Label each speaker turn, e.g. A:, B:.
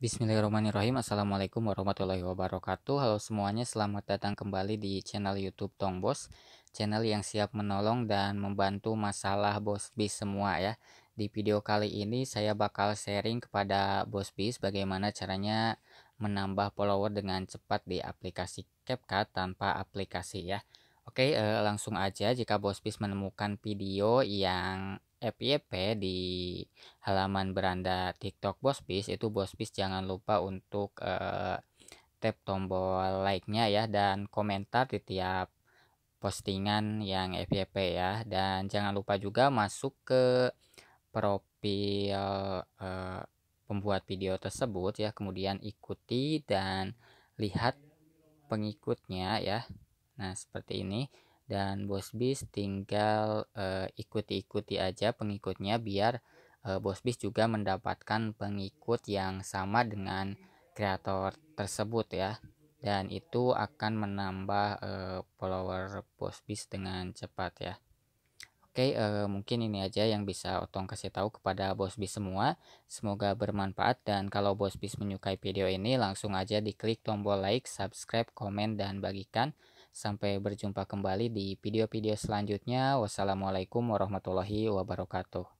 A: Bismillahirrahmanirrahim Assalamualaikum warahmatullahi wabarakatuh Halo semuanya selamat datang kembali di channel youtube Tong Bos Channel yang siap menolong dan membantu masalah Bos Bis semua ya Di video kali ini saya bakal sharing kepada Bos Bis Bagaimana caranya menambah follower dengan cepat di aplikasi CapCut tanpa aplikasi ya Oke eh, langsung aja jika Bos Bis menemukan video yang FYP di halaman beranda TikTok Bospis itu Bospis jangan lupa untuk uh, tap tombol like-nya ya dan komentar di tiap postingan yang FYP ya dan jangan lupa juga masuk ke profil eh, pembuat video tersebut ya kemudian ikuti dan lihat pengikutnya ya nah seperti ini dan bos bis tinggal eh, ikuti-ikuti aja pengikutnya biar uh, bos bis juga mendapatkan pengikut yang sama dengan kreator tersebut ya dan itu akan menambah uh, follower bos bis dengan cepat ya Oke, uh, mungkin ini aja yang bisa Otong kasih tahu kepada Bos Bis semua. Semoga bermanfaat dan kalau Bos Bis menyukai video ini langsung aja diklik tombol like, subscribe, komen, dan bagikan. Sampai berjumpa kembali di video-video selanjutnya. Wassalamualaikum warahmatullahi wabarakatuh.